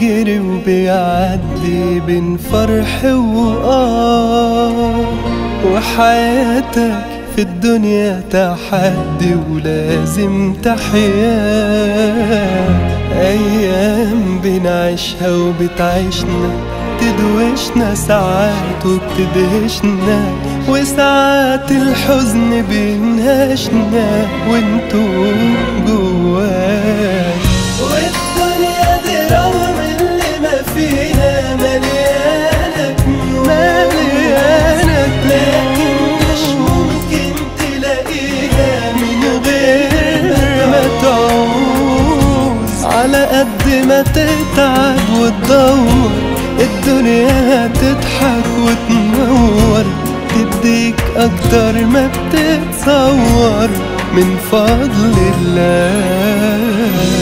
بيجري وبيعدي بين فرح وقار وحياتك في الدنيا تحدي ولازم تحيا أيام بنعيشها وبتعيشنا تدوشنا ساعات وبتدهشنا وساعات الحزن بينهشنا وانتو جواك ما تتعب وتدور الدنيا هتضحك وتنور تديك أكتر ما بتتصور من فضل الله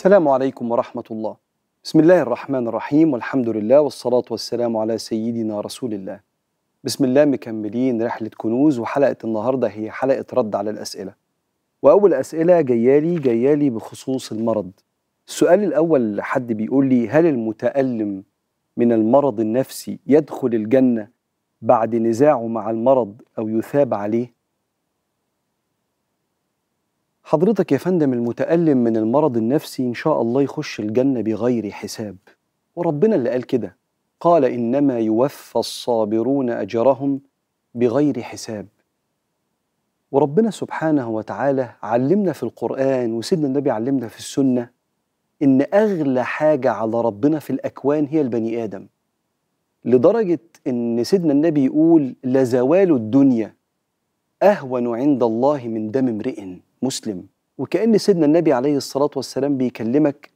السلام عليكم ورحمة الله بسم الله الرحمن الرحيم والحمد لله والصلاة والسلام على سيدنا رسول الله بسم الله مكملين رحلة كنوز وحلقة النهاردة هي حلقة رد على الأسئلة وأول أسئلة جيالي جيالي بخصوص المرض السؤال الأول حد بيقول لي هل المتألم من المرض النفسي يدخل الجنة بعد نزاعه مع المرض أو يثاب عليه حضرتك يا فندم المتألم من المرض النفسي إن شاء الله يخش الجنة بغير حساب وربنا اللي قال كده قال إنما يوفى الصابرون أجرهم بغير حساب وربنا سبحانه وتعالى علمنا في القرآن وسيدنا النبي علمنا في السنة إن أغلى حاجة على ربنا في الأكوان هي البني آدم لدرجة إن سيدنا النبي يقول لزوال الدنيا أهون عند الله من دم امرئ مسلم وكأن سيدنا النبي عليه الصلاة والسلام بيكلمك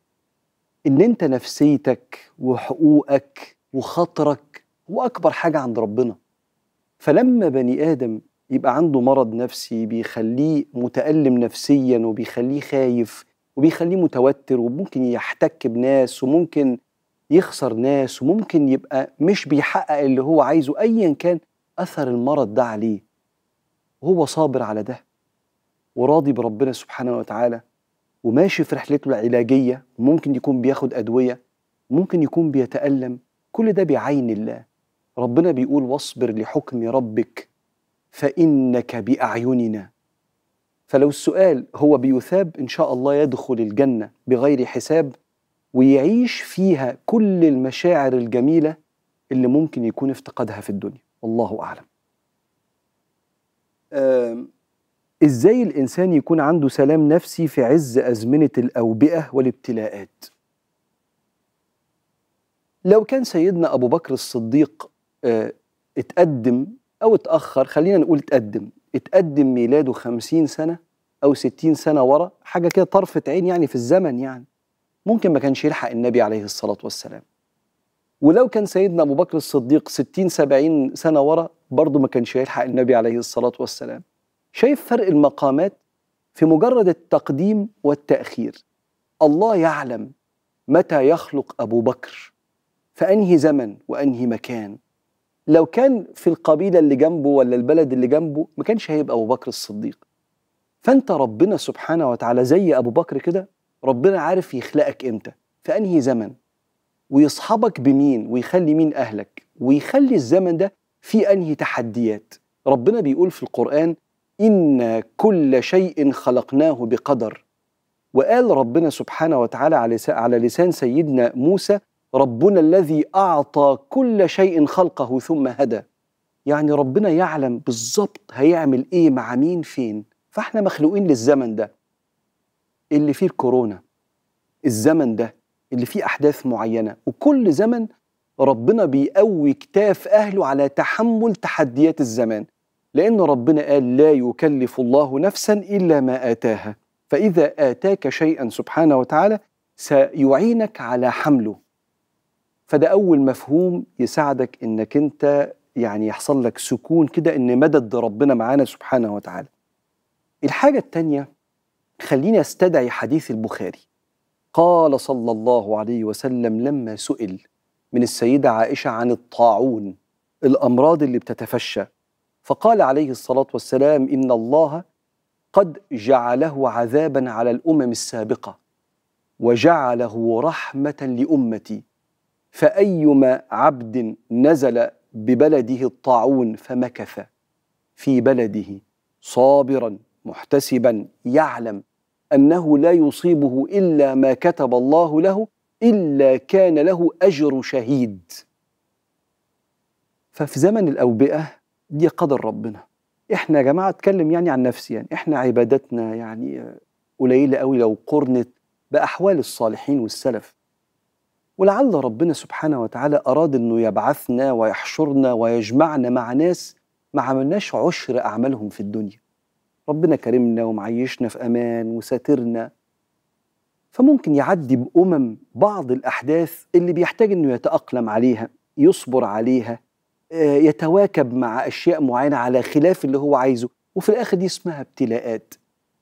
إن أنت نفسيتك وحقوقك وخطرك هو أكبر حاجة عند ربنا فلما بني آدم يبقى عنده مرض نفسي بيخليه متألم نفسيا وبيخليه خايف وبيخليه متوتر وممكن يحتك بناس وممكن يخسر ناس وممكن يبقى مش بيحقق اللي هو عايزه أيا كان أثر المرض ده عليه وهو صابر على ده وراضي بربنا سبحانه وتعالى وماشي في رحلته العلاجية ممكن يكون بياخد أدوية ممكن يكون بيتألم كل ده بعين الله ربنا بيقول واصبر لحكم ربك فإنك بأعيننا فلو السؤال هو بيثاب إن شاء الله يدخل الجنة بغير حساب ويعيش فيها كل المشاعر الجميلة اللي ممكن يكون افتقدها في الدنيا والله أعلم ازاي الانسان يكون عنده سلام نفسي في عز ازمنه الاوبئه والابتلاءات لو كان سيدنا ابو بكر الصديق اه اتقدم او اتاخر خلينا نقول اتقدم اتقدم ميلاده خمسين سنه او ستين سنه ورا حاجه كده طرفه عين يعني في الزمن يعني ممكن ما كانش يلحق النبي عليه الصلاه والسلام ولو كان سيدنا ابو بكر الصديق ستين سبعين سنه ورا برضه ما كانش هيلحق النبي عليه الصلاه والسلام شايف فرق المقامات في مجرد التقديم والتأخير الله يعلم متى يخلق أبو بكر فأنهي زمن وأنهي مكان لو كان في القبيلة اللي جنبه ولا البلد اللي جنبه ما كانش هيبقى أبو بكر الصديق فأنت ربنا سبحانه وتعالى زي أبو بكر كده ربنا عارف يخلقك إمتى في أنهي زمن ويصحبك بمين ويخلي مين أهلك ويخلي الزمن ده فيه أنهي تحديات ربنا بيقول في القرآن إنا كل شيء خلقناه بقدر وقال ربنا سبحانه وتعالى على لسان سيدنا موسى ربنا الذي أعطى كل شيء خلقه ثم هدى يعني ربنا يعلم بالظبط هيعمل إيه مع مين فين فإحنا مخلوقين للزمن ده اللي فيه الكورونا الزمن ده اللي فيه أحداث معينة وكل زمن ربنا بيقوي كتاف أهله على تحمل تحديات الزمان لأن ربنا قال لا يكلف الله نفسا إلا ما آتاها فإذا آتاك شيئا سبحانه وتعالى سيعينك على حمله فده أول مفهوم يساعدك إنك أنت يعني يحصل لك سكون كده إن مدد ربنا معانا سبحانه وتعالى الحاجة التانية خليني استدعي حديث البخاري قال صلى الله عليه وسلم لما سئل من السيدة عائشة عن الطاعون الأمراض اللي بتتفشى فقال عليه الصلاة والسلام إن الله قد جعله عذابا على الأمم السابقة وجعله رحمة لأمتي فأيما عبد نزل ببلده الطاعون فمكث في بلده صابرا محتسبا يعلم انه لا يصيبه الا ما كتب الله له الا كان له اجر شهيد ففي زمن الاوبئه دي قدر ربنا احنا يا جماعه اتكلم يعني عن نفسي يعني احنا عبادتنا يعني قليله قوي لو قرنت باحوال الصالحين والسلف ولعل ربنا سبحانه وتعالى اراد انه يبعثنا ويحشرنا ويجمعنا مع ناس ما عملناش عشر اعمالهم في الدنيا ربنا كرمنا ومعيشنا في امان وساترنا فممكن يعدي بامم بعض الاحداث اللي بيحتاج انه يتاقلم عليها يصبر عليها آه، يتواكب مع اشياء معينه على خلاف اللي هو عايزه وفي الاخر دي اسمها ابتلاءات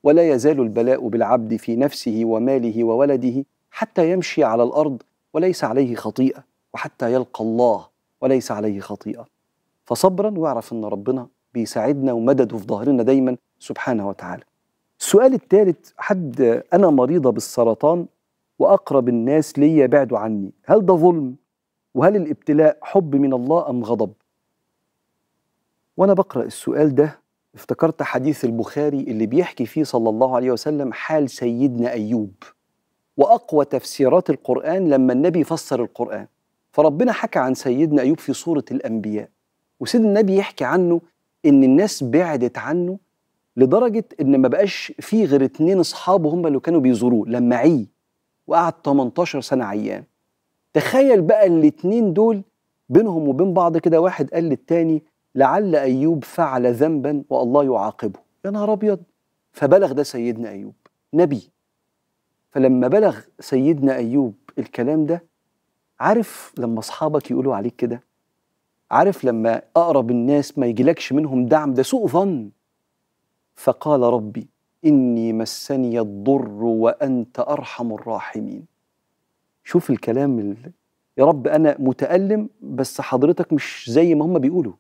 ولا يزال البلاء بالعبد في نفسه وماله وولده حتى يمشي على الارض وليس عليه خطيئه وحتى يلقى الله وليس عليه خطيئه فصبرا واعرف ان ربنا بيساعدنا ومدده في ظهرنا دايما سبحانه وتعالى السؤال الثالث حد انا مريضه بالسرطان واقرب الناس ليا بعدوا عني هل ده ظلم وهل الابتلاء حب من الله أم غضب وأنا بقرأ السؤال ده افتكرت حديث البخاري اللي بيحكي فيه صلى الله عليه وسلم حال سيدنا أيوب وأقوى تفسيرات القرآن لما النبي فسر القرآن فربنا حكى عن سيدنا أيوب في سورة الأنبياء وسيد النبي يحكي عنه إن الناس بعدت عنه لدرجة إن ما بقاش فيه غير اتنين أصحابه هم اللي كانوا بيزوروه لما عي وقعد 18 سنة عيان تخيل بقى الاتنين دول بينهم وبين بعض كده واحد قال للتاني لعل أيوب فعل ذنبا والله يعاقبه يا نهار أبيض فبلغ ده سيدنا أيوب نبي فلما بلغ سيدنا أيوب الكلام ده عارف لما أصحابك يقولوا عليك كده عارف لما أقرب الناس ما يجيلكش منهم دعم ده سوء ظن فقال ربي إني مسني الضر وأنت أرحم الراحمين شوف الكلام اللي يا رب انا متالم بس حضرتك مش زي ما هم بيقولوا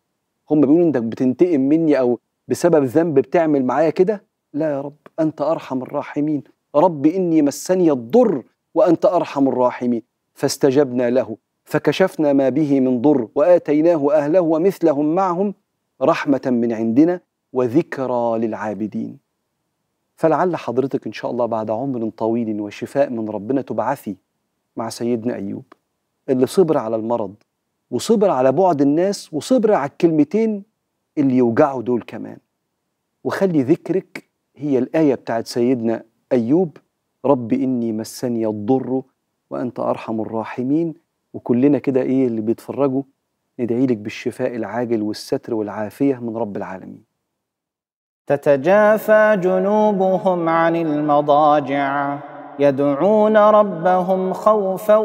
هم بيقولوا انك بتنتقم مني او بسبب ذنب بتعمل معايا كده لا يا رب انت ارحم الراحمين رب اني مسني الضر وانت ارحم الراحمين فاستجبنا له فكشفنا ما به من ضر واتيناه اهله ومثلهم معهم رحمه من عندنا وذكرى للعابدين فلعل حضرتك ان شاء الله بعد عمر طويل وشفاء من ربنا تبعثي مع سيدنا أيوب اللي صبر على المرض وصبر على بعد الناس وصبر على الكلمتين اللي يوجعوا دول كمان وخلي ذكرك هي الآية بتاعت سيدنا أيوب رب إني مسني الضر وأنت أرحم الراحمين وكلنا كده إيه اللي بيتفرجوا ندعي لك بالشفاء العاجل والستر والعافية من رب العالمين تتجافى جنوبهم عن المضاجع يدعون ربهم خوفا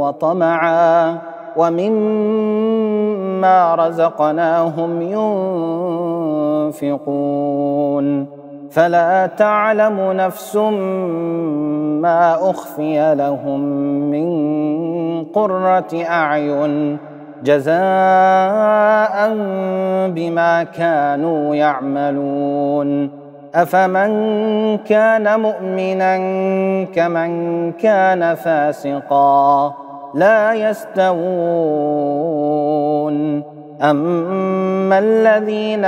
وطمعا ومما رزقناهم ينفقون فلا تعلم نفس ما اخفي لهم من قره اعين جزاء بما كانوا يعملون افمن كان مؤمنا كمن كان فاسقا لا يستوون اما الذين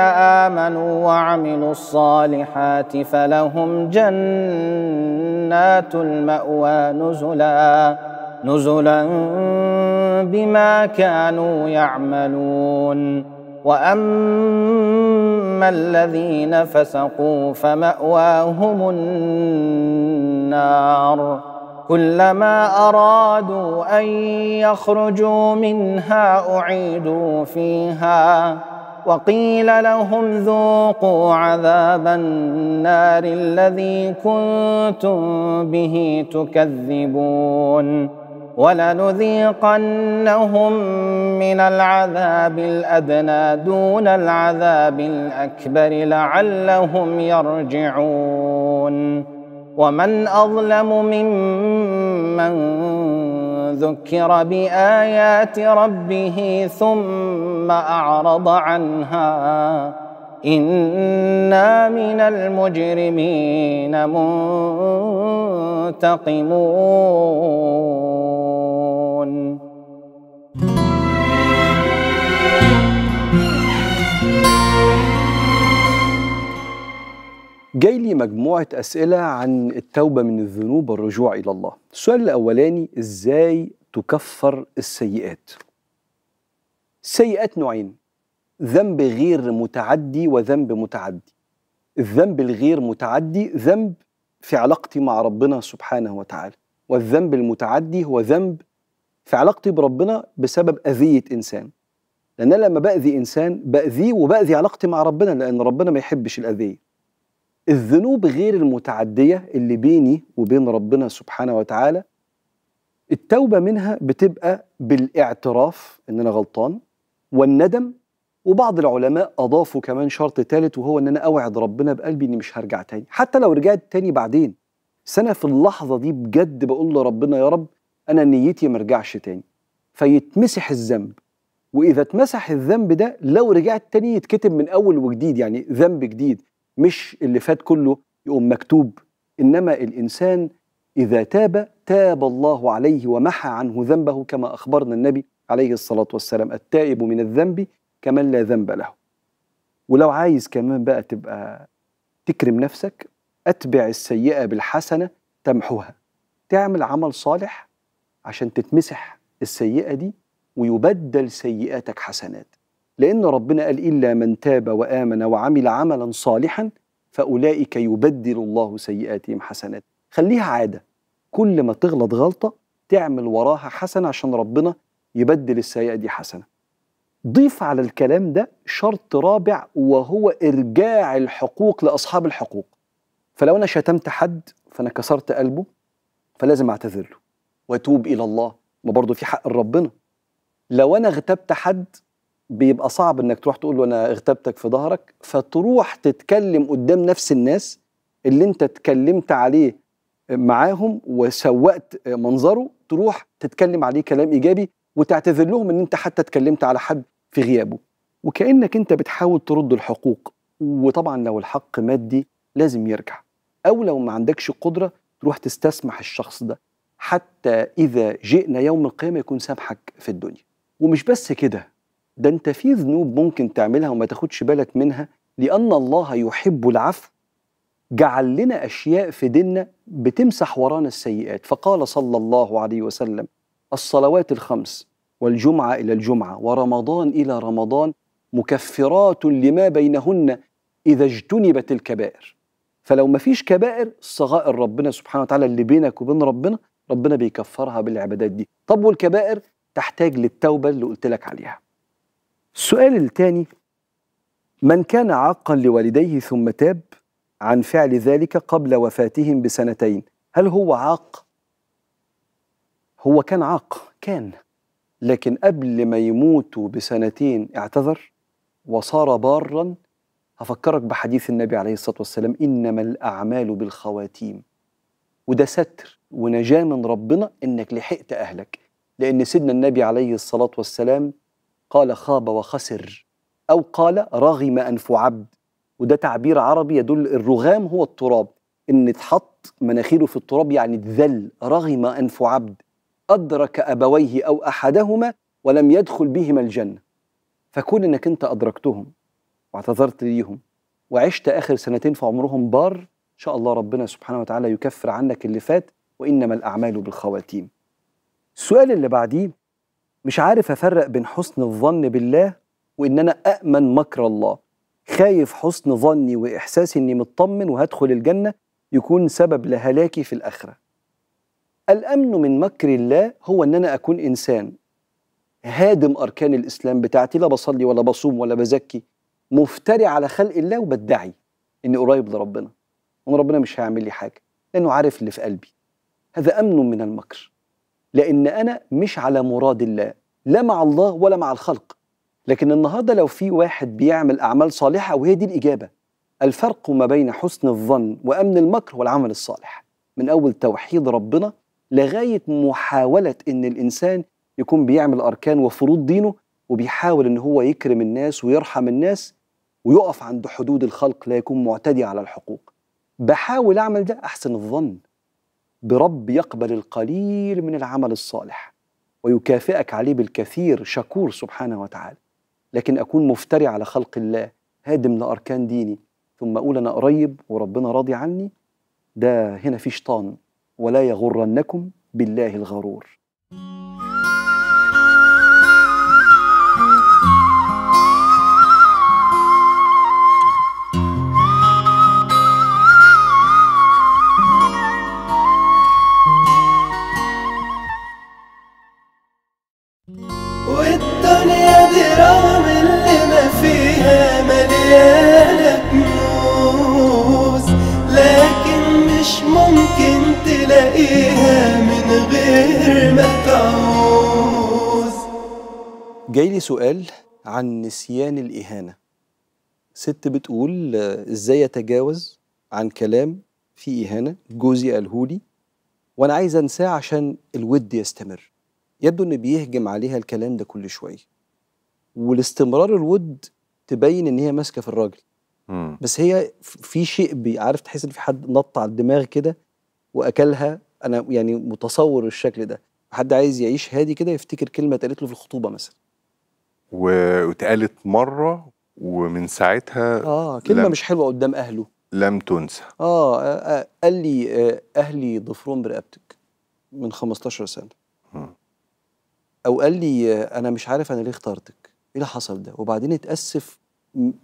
امنوا وعملوا الصالحات فلهم جنات الماوى نزلا نزلا بما كانوا يعملون واما الذين فسقوا فماواهم النار كلما ارادوا ان يخرجوا منها اعيدوا فيها وقيل لهم ذوقوا عذاب النار الذي كنتم به تكذبون ولنذيقنهم من العذاب الادنى دون العذاب الاكبر لعلهم يرجعون ومن اظلم ممن ذكر بايات ربه ثم اعرض عنها إنا من المجرمين منتقمون جاي لي مجموعة أسئلة عن التوبة من الذنوب والرجوع إلى الله السؤال الأولاني إزاي تكفر السيئات السيئات نوعين ذنب غير متعدي وذنب متعدي الذنب الغير متعدي ذنب في علاقتي مع ربنا سبحانه وتعالى والذنب المتعدي هو ذنب في علاقتي بربنا بسبب أذية إنسان لأن أنا لما بأذي إنسان بأذيه وبأذي علاقتي مع ربنا لأن ربنا ما يحبش الأذية الذنوب غير المتعدية اللي بيني وبين ربنا سبحانه وتعالى التوبة منها بتبقى بالاعتراف إن أنا غلطان والندم وبعض العلماء اضافوا كمان شرط ثالث وهو ان انا اوعد ربنا بقلبي اني مش هرجع تاني حتى لو رجعت تاني بعدين بس انا في اللحظه دي بجد بقول لربنا يا رب انا نيتي ما ارجعش تاني فيتمسح الذنب واذا اتمسح الذنب ده لو رجعت تاني يتكتب من اول وجديد يعني ذنب جديد مش اللي فات كله يقوم مكتوب انما الانسان اذا تاب تاب الله عليه ومحى عنه ذنبه كما اخبرنا النبي عليه الصلاه والسلام التائب من الذنب كمن لا ذنب له ولو عايز كمان بقى تبقى تكرم نفسك اتبع السيئه بالحسنه تمحوها تعمل عمل صالح عشان تتمسح السيئه دي ويبدل سيئاتك حسنات لان ربنا قال الا من تاب وامن وعمل عملا صالحا فاولئك يبدل الله سيئاتهم حسنات خليها عاده كل ما تغلط غلطه تعمل وراها حسنه عشان ربنا يبدل السيئه دي حسنه ضيف على الكلام ده شرط رابع وهو إرجاع الحقوق لأصحاب الحقوق فلو أنا شتمت حد فأنا كسرت قلبه فلازم أعتذر له وأتوب إلى الله ما برضه في حق ربنا لو أنا اغتبت حد بيبقى صعب انك تروح تقول له انا اغتبتك في ظهرك فتروح تتكلم قدام نفس الناس اللي انت اتكلمت عليه معاهم وسوقت منظره تروح تتكلم عليه كلام ايجابي وتعتذر لهم ان انت حتى اتكلمت على حد في غيابه وكانك انت بتحاول ترد الحقوق وطبعا لو الحق مادي لازم يرجع او لو ما عندكش قدره تروح تستسمح الشخص ده حتى اذا جئنا يوم القيامه يكون سامحك في الدنيا ومش بس كده ده انت في ذنوب ممكن تعملها وما تاخدش بالك منها لان الله يحب العفو جعل لنا اشياء في ديننا بتمسح ورانا السيئات فقال صلى الله عليه وسلم الصلوات الخمس والجمعة إلى الجمعة ورمضان إلى رمضان مكفرات لما بينهن إذا اجتنبت الكبائر فلو ما فيش كبائر صغائر ربنا سبحانه وتعالى اللي بينك وبين ربنا ربنا بيكفرها بالعبادات دي طب والكبائر تحتاج للتوبة اللي قلت لك عليها السؤال الثاني من كان عاقا لوالديه ثم تاب عن فعل ذلك قبل وفاتهم بسنتين هل هو عاق هو كان عاق كان لكن قبل ما يموتوا بسنتين اعتذر وصار بارا هفكرك بحديث النبي عليه الصلاة والسلام إنما الأعمال بالخواتيم وده ستر ونجاة من ربنا إنك لحقت أهلك لأن سيدنا النبي عليه الصلاة والسلام قال خاب وخسر أو قال رغم أنف عبد وده تعبير عربي يدل الرغام هو التراب إن اتحط مناخيره في التراب يعني اتذل رغم أنف عبد أدرك أبويه أو أحدهما ولم يدخل بهما الجنة فكون أنك أنت أدركتهم واعتذرت ليهم وعشت آخر سنتين في عمرهم بار إن شاء الله ربنا سبحانه وتعالى يكفر عنك اللي فات وإنما الأعمال بالخواتيم السؤال اللي بعديه مش عارف أفرق بين حسن الظن بالله وإن أنا أأمن مكر الله خايف حسن ظني وإحساسي إني مطمن وهدخل الجنة يكون سبب لهلاكي في الآخرة الأمن من مكر الله هو أن أنا أكون إنسان هادم أركان الإسلام بتاعتي لا بصلي ولا بصوم ولا بزكي مفتري على خلق الله وبدعي إني قريب لربنا وأن ربنا مش هيعمل لي حاجة لأنه عارف اللي في قلبي هذا أمن من المكر لأن أنا مش على مراد الله لا مع الله ولا مع الخلق لكن النهاردة لو في واحد بيعمل أعمال صالحة وهي دي الإجابة الفرق ما بين حسن الظن وأمن المكر والعمل الصالح من أول توحيد ربنا لغايه محاوله ان الانسان يكون بيعمل اركان وفروض دينه وبيحاول ان هو يكرم الناس ويرحم الناس ويقف عند حدود الخلق لا يكون معتدي على الحقوق بحاول اعمل ده احسن الظن برب يقبل القليل من العمل الصالح ويكافئك عليه بالكثير شكور سبحانه وتعالى لكن اكون مفتري على خلق الله هادم لاركان ديني ثم اقول انا قريب وربنا راضي عني ده هنا في شيطان ولا يغرنكم بالله الغرور جاي لي سؤال عن نسيان الإهانة ست بتقول إزاي أتجاوز عن كلام فيه إهانة جوزي قالهولي وأنا عايز أنساه عشان الود يستمر يبدو إن بيهجم عليها الكلام ده كل شوية والاستمرار الود تبين إن هي ماسكة في الراجل بس هي في شيء عارف تحس إن في حد نط على الدماغ كده وأكلها أنا يعني متصور الشكل ده حد عايز يعيش هادي كده يفتكر كلمة اتقالت له في الخطوبة مثلا واتقالت مره ومن ساعتها اه كلمه مش حلوه قدام اهله لم تنسى اه, آه،, آه، قال لي آه، اهلي ضفرون برقبتك من 15 سنه او قال لي انا مش عارف انا ليه اخترتك ايه اللي حصل ده وبعدين اتاسف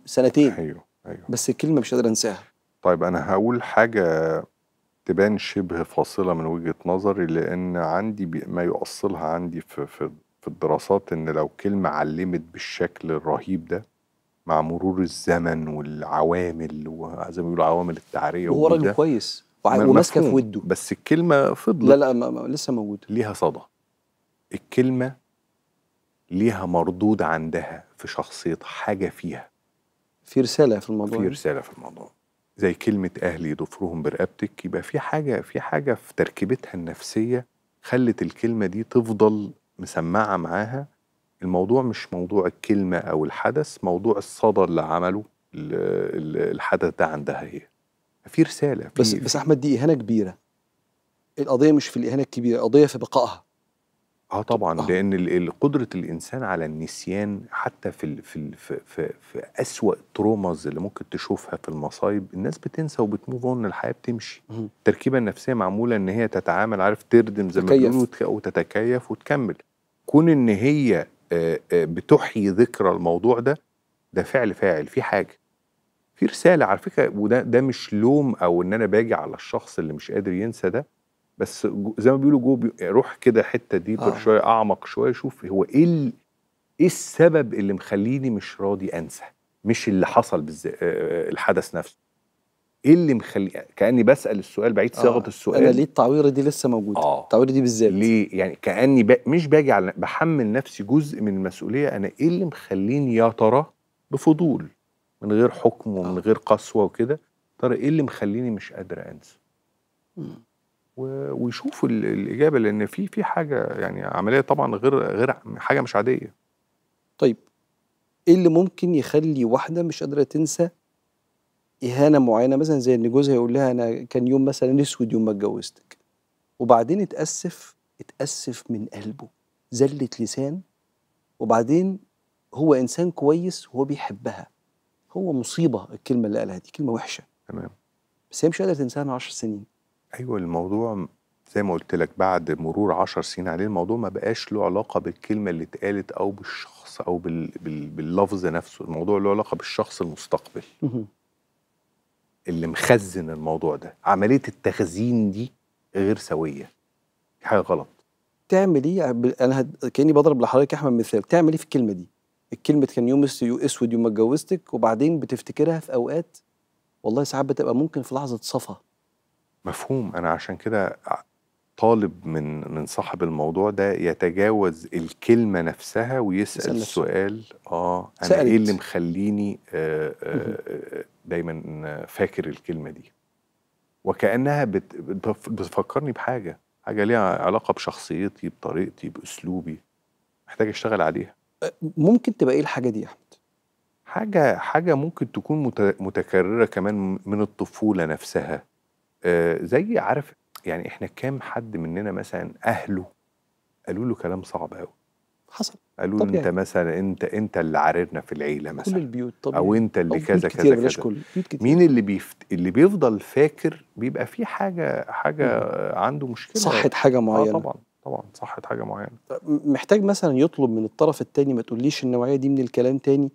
سنتين ايوه ايوه بس الكلمه مش قادر انساها طيب انا هقول حاجه تبان شبه فاصله من وجهه نظري لان عندي ما يؤصلها عندي في في في الدراسات ان لو كلمه علمت بالشكل الرهيب ده مع مرور الزمن والعوامل وزي ما بيقولوا عوامل التعريه هو راجل كويس وماسكه في وده بس الكلمه فضلت لا لا ما ما لسه موجوده ليها صدى الكلمه ليها مردود عندها في شخصيه حاجه فيها في رساله في الموضوع في رساله في الموضوع زي كلمه اهلي ضفرهم برقبتك يبقى في حاجه في حاجه في تركيبتها النفسيه خلت الكلمه دي تفضل مسمعه معاها الموضوع مش موضوع الكلمه او الحدث موضوع الصدى اللي عمله الحدث ده عندها هي في رساله في بس بس احمد دي اهانه كبيره القضيه مش في الاهانه الكبيره القضيه في بقائها اه طبعا آه. لان قدره الانسان على النسيان حتى في الـ في الـ في في, اسوا التروماز اللي ممكن تشوفها في المصايب الناس بتنسى وبتموف اون الحياه بتمشي التركيبه النفسيه معموله ان هي تتعامل عارف تردم زي ما بيقولوا وتتكيف وتكمل كون ان هي بتحيي ذكرى الموضوع ده ده فعل فاعل في حاجه في رساله على فكره وده ده مش لوم او ان انا باجي على الشخص اللي مش قادر ينسى ده بس زي ما بيقولوا جو روح كده حته ديبر آه. شويه اعمق شويه شوف هو ايه ال... ايه السبب اللي مخليني مش راضي انسى مش اللي حصل بالز... الحدث نفسه ايه اللي مخلي كاني بسال السؤال بعيد آه. صياغه آه. السؤال انا ليه التعويره دي لسه موجوده آه. التعويره دي بالذات ليه يعني كاني ب... مش باجي على بحمل نفسي جزء من المسؤوليه انا ايه اللي مخليني يا ترى بفضول من غير حكم ومن آه. غير قسوه وكده ترى ايه اللي مخليني مش قادر انسى م. ويشوفوا الاجابه لان في في حاجه يعني عمليه طبعا غير غير حاجه مش عاديه طيب ايه اللي ممكن يخلي واحده مش قادره تنسى اهانه معينه مثلا زي ان جوزها يقول لها انا كان يوم مثلا اسود يوم ما اتجوزتك وبعدين اتاسف اتاسف من قلبه زلت لسان وبعدين هو انسان كويس وهو بيحبها هو مصيبه الكلمه اللي قالها دي كلمه وحشه تمام بس هي مش قادره تنساها من 10 سنين ايوه الموضوع زي ما قلت لك بعد مرور عشر سنين عليه الموضوع ما بقاش له علاقه بالكلمه اللي اتقالت او بالشخص او بال... بال... باللفظ نفسه الموضوع له علاقه بالشخص المستقبل اللي مخزن الموضوع ده عمليه التخزين دي غير سويه حاجه غلط تعمل ايه يعني انا هد... كاني بضرب لحضرتك احمد مثال تعمل ايه في الكلمه دي الكلمه كان يوم اسود يوم ما اتجوزتك وبعدين بتفتكرها في اوقات والله ساعات بتبقى ممكن في لحظه صفا مفهوم انا عشان كده طالب من من صاحب الموضوع ده يتجاوز الكلمه نفسها ويسال السؤال اه انا إيه سألت. ايه اللي مخليني آآ آه، آآ آه، آه، دايما فاكر الكلمه دي وكانها بتفكرني بحاجه حاجه ليها علاقه بشخصيتي بطريقتي باسلوبي محتاج اشتغل عليها ممكن تبقى ايه الحاجه دي يا احمد حاجه حاجه ممكن تكون متكرره كمان من الطفوله نفسها آه، زي عارف يعني احنا كام حد مننا مثلا اهله قالوا له كلام صعب قوي حصل قالوا طبيعي. انت مثلا انت انت اللي عاررنا في العيله مثلا كل البيوت طبيعي. او انت اللي أو كذا كذا كذا كتير. مين اللي بيفت... اللي بيفضل فاكر بيبقى في حاجه حاجه مم. عنده مشكله صحت آه، حاجه معينه آه طبعا طبعا صحت حاجه معينه محتاج مثلا يطلب من الطرف الثاني ما تقوليش النوعيه دي من الكلام تاني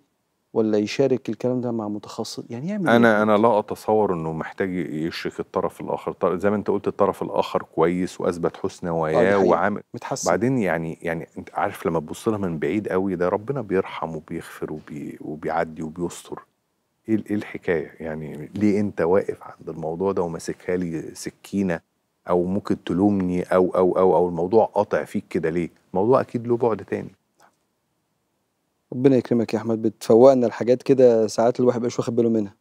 ولا يشارك الكلام ده مع متخصص يعني يعمل إيه؟ انا إيه؟ انا لا اتصور انه محتاج يشرك الطرف الاخر زي ما انت قلت الطرف الاخر كويس واثبت حسن آه، نواياه وعامل متحسن بعدين يعني يعني انت عارف لما تبص لها من بعيد قوي ده ربنا بيرحم وبيغفر وبي وبيعدي وبيستر ايه ايه الحكايه يعني ليه انت واقف عند الموضوع ده وماسكها لي سكينه او ممكن تلومني او او او او الموضوع قاطع فيك كده ليه الموضوع اكيد له بعد تاني ربنا يكرمك يا احمد بتفوقنا لحاجات كده ساعات الواحد مش واخد باله منها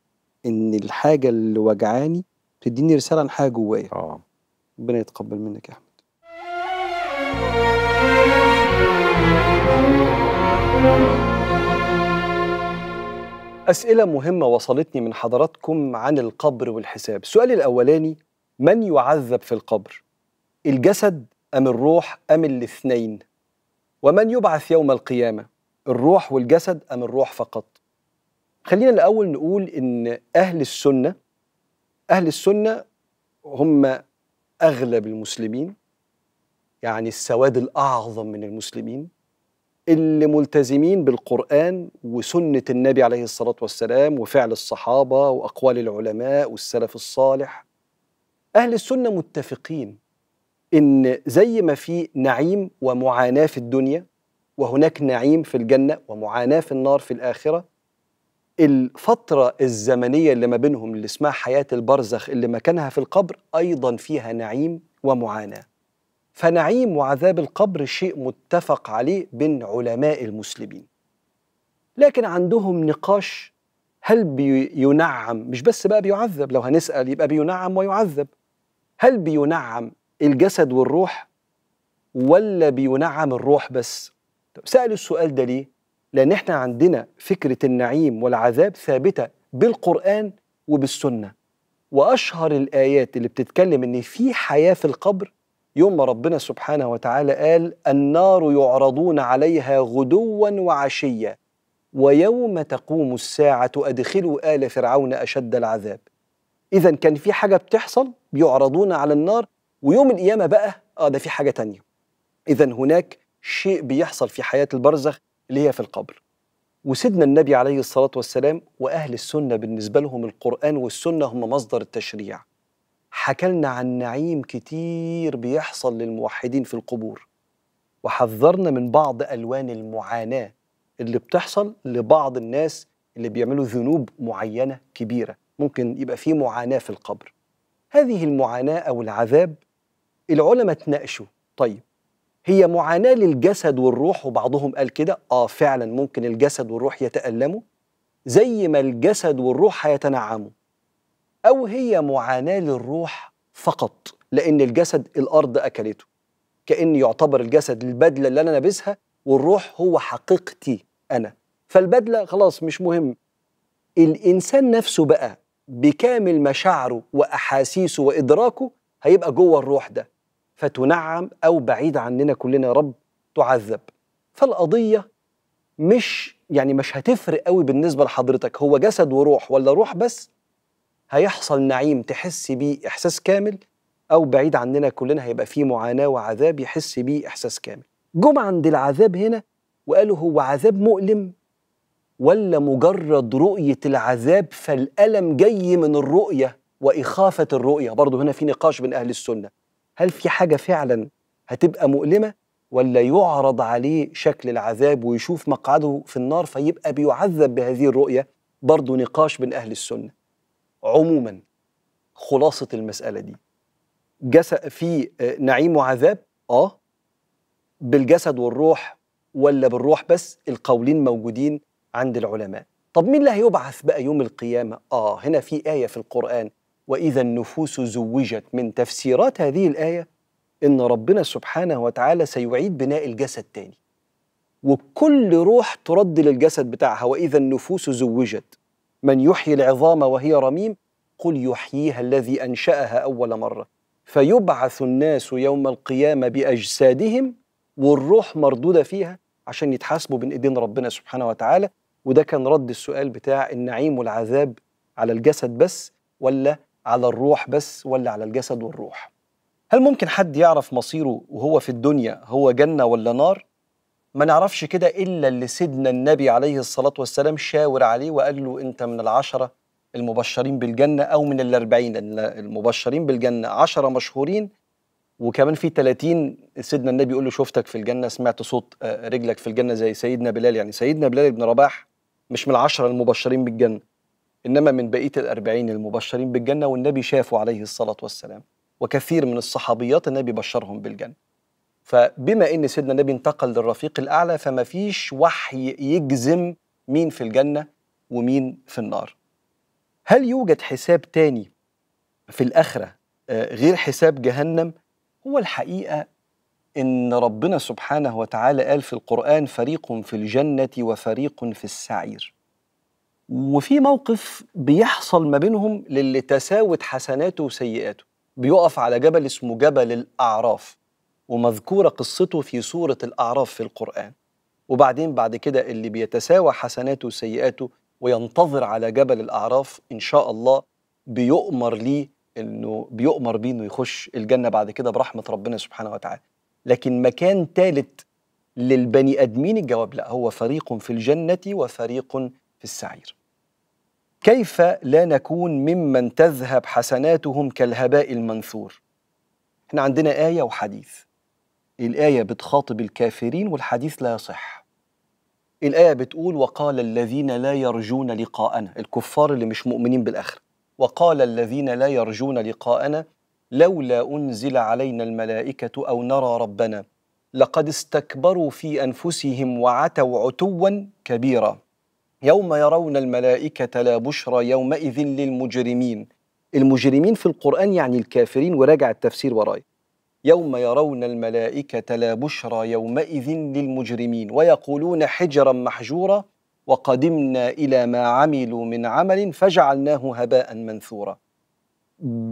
ان الحاجه اللي وجعاني بتديني رساله عن حاجه جوايا اه ربنا يتقبل منك يا احمد أسئلة مهمة وصلتني من حضراتكم عن القبر والحساب السؤال الأولاني من يعذب في القبر؟ الجسد أم الروح أم الاثنين؟ ومن يبعث يوم القيامة؟ الروح والجسد أم الروح فقط خلينا الأول نقول إن أهل السنة أهل السنة هم أغلب المسلمين يعني السواد الأعظم من المسلمين اللي ملتزمين بالقرآن وسنة النبي عليه الصلاة والسلام وفعل الصحابة وأقوال العلماء والسلف الصالح أهل السنة متفقين إن زي ما في نعيم ومعاناة في الدنيا وهناك نعيم في الجنة ومعاناة في النار في الآخرة الفترة الزمنية اللي ما بينهم اللي اسمها حياة البرزخ اللي مكانها في القبر أيضا فيها نعيم ومعاناة فنعيم وعذاب القبر شيء متفق عليه بين علماء المسلمين لكن عندهم نقاش هل بينعم مش بس بقى بيعذب لو هنسأل يبقى بينعم ويعذب هل بينعم الجسد والروح ولا بينعم الروح بس طب سألوا السؤال ده ليه؟ لأن احنا عندنا فكرة النعيم والعذاب ثابتة بالقرآن وبالسنة وأشهر الآيات اللي بتتكلم إن في حياة في القبر يوم ما ربنا سبحانه وتعالى قال النار يعرضون عليها غدوا وعشيا ويوم تقوم الساعة أدخلوا آل فرعون أشد العذاب إذا كان في حاجة بتحصل بيعرضون على النار ويوم القيامة بقى آه ده في حاجة تانية إذا هناك شيء بيحصل في حياة البرزخ اللي هي في القبر وسيدنا النبي عليه الصلاة والسلام وأهل السنة بالنسبة لهم القرآن والسنة هم مصدر التشريع حكلنا عن نعيم كتير بيحصل للموحدين في القبور وحذرنا من بعض ألوان المعاناة اللي بتحصل لبعض الناس اللي بيعملوا ذنوب معينة كبيرة ممكن يبقى في معاناة في القبر هذه المعاناة أو العذاب العلماء تناقشوا طيب هي معاناه للجسد والروح وبعضهم قال كده اه فعلا ممكن الجسد والروح يتالموا زي ما الجسد والروح هيتنعموا او هي معاناه للروح فقط لان الجسد الارض اكلته كان يعتبر الجسد البدله اللي انا لابسها والروح هو حقيقتي انا فالبدله خلاص مش مهم الانسان نفسه بقى بكامل مشاعره واحاسيسه وادراكه هيبقى جوه الروح ده فتنعم أو بعيد عننا كلنا يا رب تعذب فالقضية مش يعني مش هتفرق قوي بالنسبة لحضرتك هو جسد وروح ولا روح بس هيحصل نعيم تحس بيه إحساس كامل أو بعيد عننا كلنا هيبقى فيه معاناة وعذاب يحس بيه إحساس كامل جم عند العذاب هنا وقالوا هو عذاب مؤلم ولا مجرد رؤية العذاب فالألم جاي من الرؤية وإخافة الرؤية برضه هنا في نقاش بين أهل السنة هل في حاجه فعلا هتبقى مؤلمه ولا يعرض عليه شكل العذاب ويشوف مقعده في النار فيبقى بيعذب بهذه الرؤيه برضه نقاش بين اهل السنه عموما خلاصه المساله دي جسد في آه، نعيم وعذاب اه بالجسد والروح ولا بالروح بس القولين موجودين عند العلماء طب مين اللي هيبعث بقى يوم القيامه اه هنا في ايه في القران واذا النفوس زوجت من تفسيرات هذه الايه ان ربنا سبحانه وتعالى سيعيد بناء الجسد تاني وكل روح ترد للجسد بتاعها واذا النفوس زوجت من يحيي العظام وهي رميم قل يحييها الذي انشاها اول مره فيبعث الناس يوم القيامه باجسادهم والروح مردوده فيها عشان يتحاسبوا بين ايدين ربنا سبحانه وتعالى وده كان رد السؤال بتاع النعيم والعذاب على الجسد بس ولا على الروح بس ولا على الجسد والروح هل ممكن حد يعرف مصيره وهو في الدنيا هو جنة ولا نار؟ ما نعرفش كده إلا اللي سيدنا النبي عليه الصلاة والسلام شاور عليه وقال له أنت من العشرة المبشرين بالجنة أو من الأربعين المبشرين بالجنة عشرة مشهورين وكمان في 30 سيدنا النبي يقول له شفتك في الجنة سمعت صوت آه، رجلك في الجنة زي سيدنا بلال يعني سيدنا بلال بن رباح مش من العشرة المبشرين بالجنة إنما من بقية الأربعين المبشرين بالجنة والنبي شافه عليه الصلاة والسلام وكثير من الصحابيات النبي بشرهم بالجنة فبما ان سيدنا النبي انتقل للرفيق الاعلى فما فيش وحي يجزم مين في الجنه ومين في النار هل يوجد حساب تاني في الاخره آه، غير حساب جهنم هو الحقيقه ان ربنا سبحانه وتعالى قال في القران فريق في الجنه وفريق في السعير وفي موقف بيحصل ما بينهم للي تساوت حسناته وسيئاته بيقف على جبل اسمه جبل الأعراف ومذكورة قصته في سورة الأعراف في القرآن وبعدين بعد كده اللي بيتساوى حسناته وسيئاته وينتظر على جبل الأعراف إن شاء الله بيؤمر ليه إنه بيؤمر بيه إنه يخش الجنة بعد كده برحمة ربنا سبحانه وتعالى لكن مكان ثالث للبني آدمين الجواب لا هو فريق في الجنة وفريق في السعير كيف لا نكون ممن تذهب حسناتهم كالهباء المنثور احنا عندنا آية وحديث الآية بتخاطب الكافرين والحديث لا يصح الآية بتقول وقال الذين لا يرجون لقاءنا الكفار اللي مش مؤمنين بالآخرة وقال الذين لا يرجون لقاءنا لولا أنزل علينا الملائكة أو نرى ربنا لقد استكبروا في أنفسهم وعتوا عتوا كبيرا يوم يرون الملائكة لا بشرى يومئذ للمجرمين المجرمين في القرآن يعني الكافرين وراجع التفسير وراي يوم يرون الملائكة لا بشرى يومئذ للمجرمين ويقولون حجرا محجورا وقدمنا إلى ما عملوا من عمل فجعلناه هباء منثورا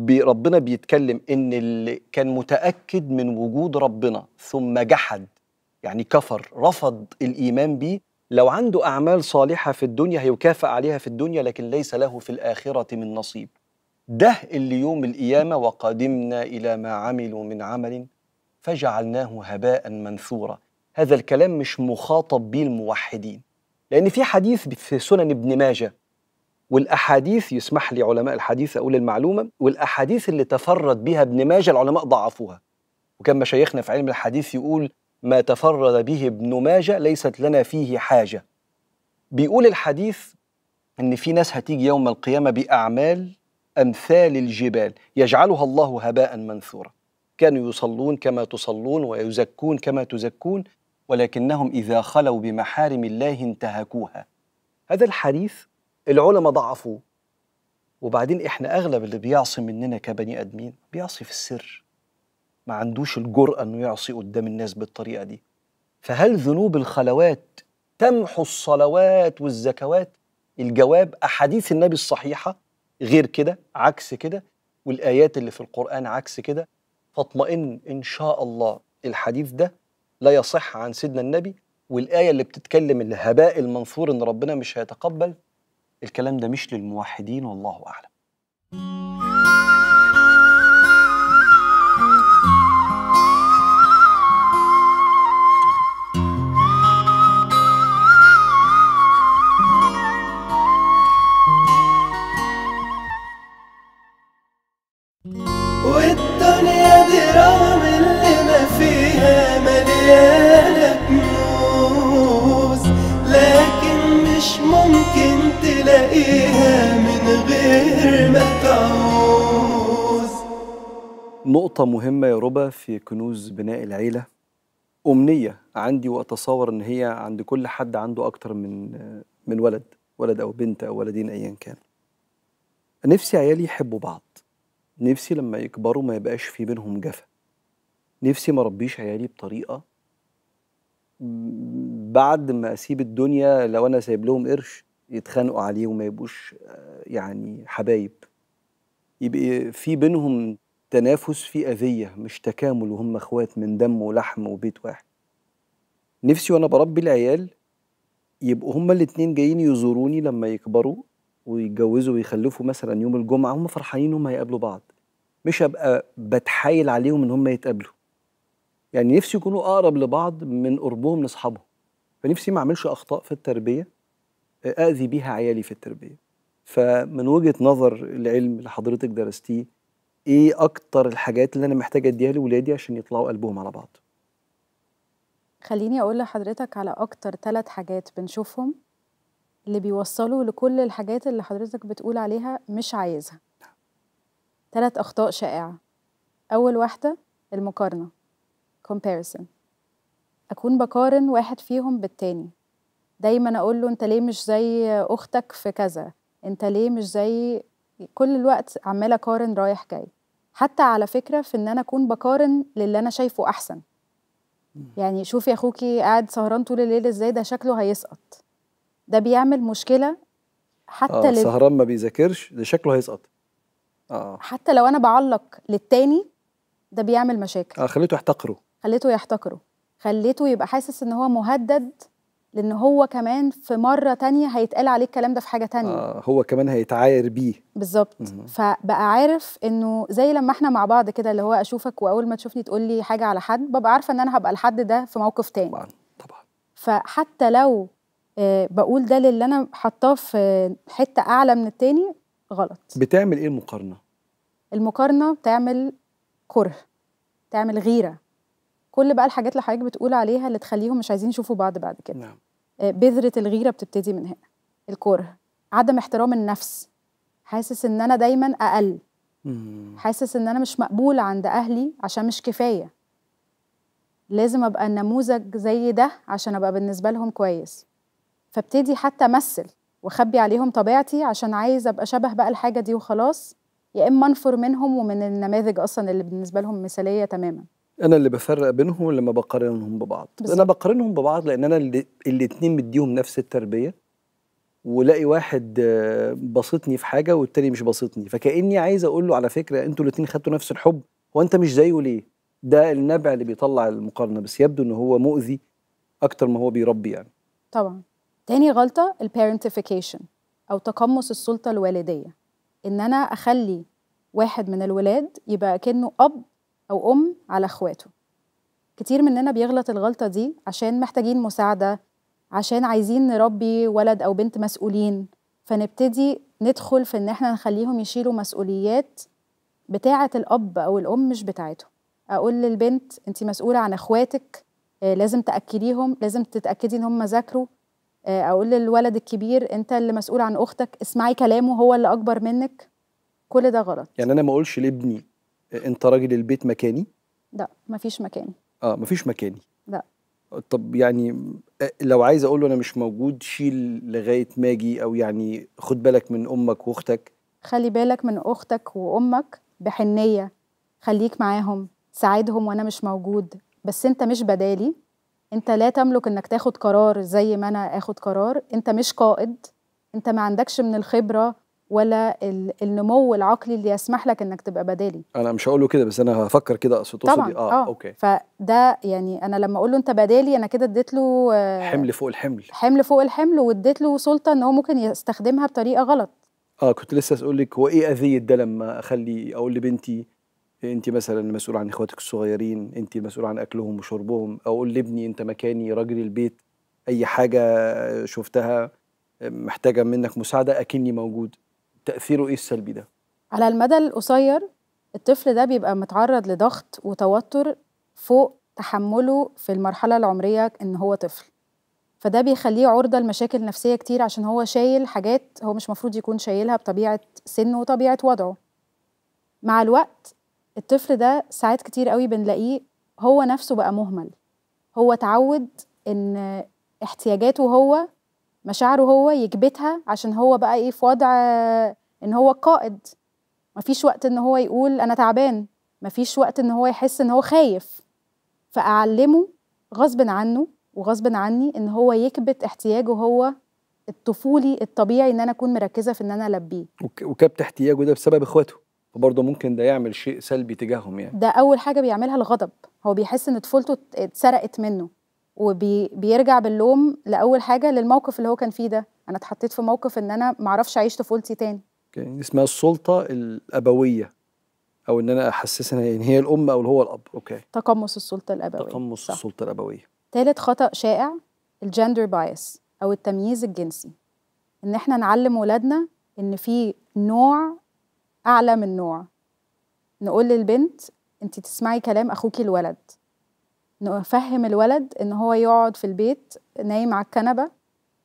ربنا بيتكلم إن اللي كان متأكد من وجود ربنا ثم جحد يعني كفر رفض الإيمان بيه لو عنده أعمال صالحة في الدنيا هيكافئ عليها في الدنيا لكن ليس له في الآخرة من نصيب ده اللي يوم القيامة وقدمنا إلى ما عملوا من عمل فجعلناه هباء منثورا هذا الكلام مش مخاطب به الموحدين لأن في حديث في سنن ابن ماجه والأحاديث يسمح لي علماء الحديث أقول المعلومة والأحاديث اللي تفرد بها ابن ماجه العلماء ضعفوها وكان مشايخنا في علم الحديث يقول ما تفرد به ابن ماجه ليست لنا فيه حاجة بيقول الحديث إن في ناس هتيجي يوم القيامة بأعمال أمثال الجبال يجعلها الله هباء منثورا كانوا يصلون كما تصلون ويزكون كما تزكون ولكنهم إذا خلوا بمحارم الله انتهكوها هذا الحديث العلماء ضعفوه وبعدين احنا اغلب اللي بيعصي مننا كبني ادمين بيعصي في السر ما عندوش الجرأة انه يعصي قدام الناس بالطريقة دي فهل ذنوب الخلوات تمحو الصلوات والزكوات الجواب احاديث النبي الصحيحة غير كده عكس كده والايات اللي في القرآن عكس كده فاطمئن ان شاء الله الحديث ده لا يصح عن سيدنا النبي والايه اللي بتتكلم الهباء المنثور ان ربنا مش هيتقبل الكلام ده مش للموحدين والله اعلم نقطة مهمة يا ربا في كنوز بناء العيلة أمنية عندي وأتصور إن هي عند كل حد عنده أكتر من من ولد ولد أو بنت أو ولدين أيا كان نفسي عيالي يحبوا بعض نفسي لما يكبروا ما يبقاش في بينهم جفا نفسي ما ربيش عيالي بطريقة بعد ما أسيب الدنيا لو أنا سايب لهم قرش يتخانقوا عليه وما يبقوش آه، يعني حبايب يبقى في بينهم تنافس في أذية مش تكامل وهم إخوات من دم ولحم وبيت واحد نفسي وأنا بربي العيال يبقوا هما الاتنين جايين يزوروني لما يكبروا ويتجوزوا ويخلفوا مثلا يوم الجمعة هما فرحانين هما هيقابلوا بعض مش هبقى بتحايل عليهم إن هما يتقابلوا يعني نفسي يكونوا أقرب لبعض من قربهم لأصحابهم فنفسي ما أعملش أخطاء في التربية أأذي بيها عيالي في التربية فمن وجهة نظر العلم اللي حضرتك درستيه ايه اكتر الحاجات اللي انا محتاجه اديها لولادي عشان يطلعوا قلبهم على بعض خليني اقول لحضرتك على اكتر ثلاث حاجات بنشوفهم اللي بيوصلوا لكل الحاجات اللي حضرتك بتقول عليها مش عايزها ثلاث اخطاء شائعه اول واحده المقارنه comparison اكون بقارن واحد فيهم بالتاني دايما اقول له انت ليه مش زي اختك في كذا انت ليه مش زي كل الوقت عماله اقارن رايح جاي حتى على فكره في ان انا اكون بقارن للي انا شايفه احسن يعني شوف يا اخوكي قاعد سهران طول الليل ازاي ده شكله هيسقط ده بيعمل مشكله حتى آه سهران ما بيذاكرش ده شكله هيسقط آه. حتى لو انا بعلق للتاني ده بيعمل مشاكل اه خليته يحتقره خليته يحتقره خليته يبقى حاسس ان هو مهدد لان هو كمان في مره تانية هيتقال عليه الكلام ده في حاجه تانية آه هو كمان هيتعاير بيه بالظبط فبقى عارف انه زي لما احنا مع بعض كده اللي هو اشوفك واول ما تشوفني تقول لي حاجه على حد ببقى عارفه ان انا هبقى الحد ده في موقف تاني طبعا طبعا فحتى لو آه بقول ده للي انا حطاه في حته اعلى من التاني غلط بتعمل ايه المقارنه المقارنه بتعمل كره تعمل غيره كل بقى الحاجات اللي حضرتك بتقول عليها اللي تخليهم مش عايزين يشوفوا بعض بعد كده نعم. آه، بذرة الغيرة بتبتدي من هنا الكره عدم احترام النفس حاسس ان انا دايما اقل حاسس ان انا مش مقبول عند اهلي عشان مش كفايه لازم ابقى النموذج زي ده عشان ابقى بالنسبه لهم كويس فابتدي حتى امثل واخبي عليهم طبيعتي عشان عايز ابقى شبه بقى الحاجه دي وخلاص يا اما انفر منهم ومن النماذج اصلا اللي بالنسبه لهم مثاليه تماما انا اللي بفرق بينهم لما بقارنهم ببعض بالزبط. انا بقارنهم ببعض لان انا الاثنين مديهم نفس التربيه ولاقي واحد آه، بسطني في حاجه والتاني مش بسطني فكاني عايز اقول له على فكره انتوا الاثنين خدتوا نفس الحب هو انت مش زيه ليه ده النبع اللي بيطلع المقارنه بس يبدو ان هو مؤذي اكتر ما هو بيربي يعني طبعا تاني غلطه البيرنتفكيشن او تقمص السلطه الوالديه ان انا اخلي واحد من الولاد يبقى كانه اب أو أم على إخواته كتير مننا بيغلط الغلطة دي عشان محتاجين مساعدة عشان عايزين نربي ولد أو بنت مسؤولين فنبتدي ندخل في إن إحنا نخليهم يشيلوا مسؤوليات بتاعة الأب أو الأم مش بتاعتهم أقول للبنت أنت مسؤولة عن إخواتك آه، لازم تأكليهم لازم تتأكدي إن هم ذاكروا آه، أقول للولد الكبير أنت اللي مسؤول عن أختك اسمعي كلامه هو اللي أكبر منك كل ده غلط يعني أنا ما أقولش لابني انت راجل البيت مكاني لا مفيش مكاني اه مفيش مكاني لا طب يعني آه، لو عايز اقول له انا مش موجود شيل لغايه ما اجي او يعني خد بالك من امك واختك خلي بالك من اختك وامك بحنيه خليك معاهم ساعدهم وانا مش موجود بس انت مش بدالي انت لا تملك انك تاخد قرار زي ما انا اخد قرار انت مش قائد انت ما عندكش من الخبره ولا النمو العقلي اللي يسمح لك انك تبقى بدالي انا مش هقول له كده بس انا هفكر كده اقصد طبعا اه, آه اوكي فده يعني انا لما اقول له انت بدالي انا كده اديت له آه، حمل فوق الحمل حمل فوق الحمل واديت له سلطه ان هو ممكن يستخدمها بطريقه غلط اه كنت لسه اسال لك هو ايه اذيه ده لما اخلي اقول لبنتي انت مثلا مسؤوله عن اخواتك الصغيرين انت مسؤوله عن اكلهم وشربهم او اقول لابني انت مكاني راجل البيت اي حاجه شفتها محتاجه منك مساعده اكني موجود تاثيره ايه السلبي ده على المدى القصير الطفل ده بيبقى متعرض لضغط وتوتر فوق تحمله في المرحله العمريه ان هو طفل فده بيخليه عرضه لمشاكل نفسيه كتير عشان هو شايل حاجات هو مش مفروض يكون شايلها بطبيعه سنه وطبيعه وضعه مع الوقت الطفل ده ساعات كتير قوي بنلاقيه هو نفسه بقى مهمل هو اتعود ان احتياجاته هو مشاعره هو يكبتها عشان هو بقى ايه في وضع ان هو قائد مفيش وقت ان هو يقول انا تعبان مفيش وقت ان هو يحس ان هو خايف فاعلمه غصب عنه وغصب عني ان هو يكبت احتياجه هو الطفولي الطبيعي ان انا اكون مركزه في ان انا البيه وكبت احتياجه ده بسبب اخواته فبرضه ممكن ده يعمل شيء سلبي تجاههم يعني ده اول حاجه بيعملها الغضب هو بيحس ان طفولته اتسرقت منه وبيرجع وبي... باللوم لاول حاجه للموقف اللي هو كان فيه ده انا اتحطيت في موقف ان انا معرفش اعيش طفولتي تاني يعني اسمها السلطه الابويه او ان انا احسسها ان هي الام او هو الاب اوكي تقمص السلطه الابويه تقمص صح. السلطه الابويه ثالث خطا شائع الجندر بايس او التمييز الجنسي ان احنا نعلم ولادنا ان في نوع اعلى من نوع نقول للبنت انت تسمعي كلام اخوكي الولد نفهم الولد ان هو يقعد في البيت نايم على الكنبه